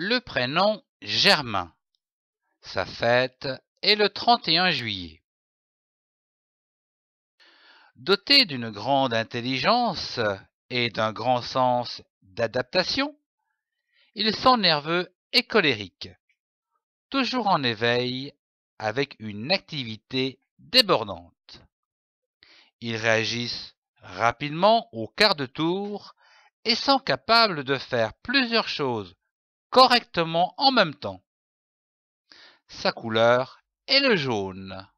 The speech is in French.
le prénom Germain. Sa fête est le 31 juillet. Doté d'une grande intelligence et d'un grand sens d'adaptation, il sont nerveux et colérique, toujours en éveil avec une activité débordante. Ils réagissent rapidement au quart de tour et sont capables de faire plusieurs choses correctement en même temps. Sa couleur est le jaune.